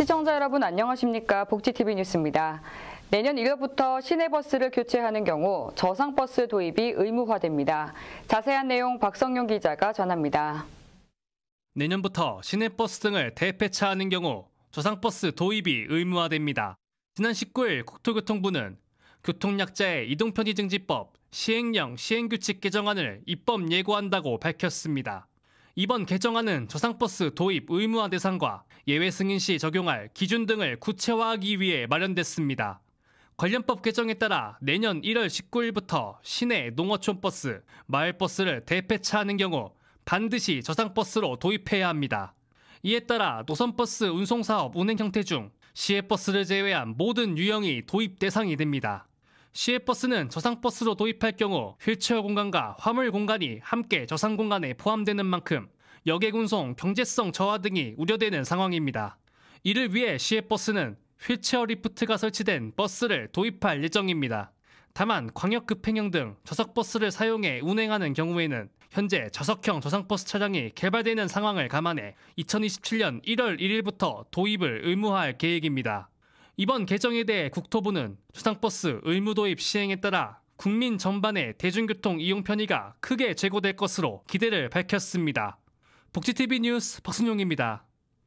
시청자 여러분 안녕하십니까? 복지TV 뉴스입니다. 내년 1월부터 시내버스를 교체하는 경우 저상버스 도입이 의무화됩니다. 자세한 내용 박성용 기자가 전합니다. 내년부터 시내버스 등을 대폐차하는 경우 저상버스 도입이 의무화됩니다. 지난 19일 국토교통부는 교통약자의 이동편의증지법 시행령 시행규칙 개정안을 입법 예고한다고 밝혔습니다. 이번 개정안은 저상버스 도입 의무화 대상과 예외 승인 시 적용할 기준 등을 구체화하기 위해 마련됐습니다. 관련법 개정에 따라 내년 1월 19일부터 시내 농어촌 버스, 마을 버스를 대폐차하는 경우 반드시 저상버스로 도입해야 합니다. 이에 따라 노선버스 운송사업 운행 형태 중 시외버스를 제외한 모든 유형이 도입 대상이 됩니다. 시외버스는 저상버스로 도입할 경우 휠체어 공간과 화물 공간이 함께 저상 공간에 포함되는 만큼 여객 운송 경제성 저하 등이 우려되는 상황입니다. 이를 위해 시외버스는 휠체어 리프트가 설치된 버스를 도입할 예정입니다. 다만 광역 급행형 등 저석버스를 사용해 운행하는 경우에는 현재 저석형 저상버스 차량이 개발되는 상황을 감안해 2027년 1월 1일부터 도입을 의무화할 계획입니다. 이번 개정에 대해 국토부는 수상버스 의무도입 시행에 따라 국민 전반의 대중교통 이용 편의가 크게 제고될 것으로 기대를 밝혔습니다. 복지TV 뉴스 박순용입니다.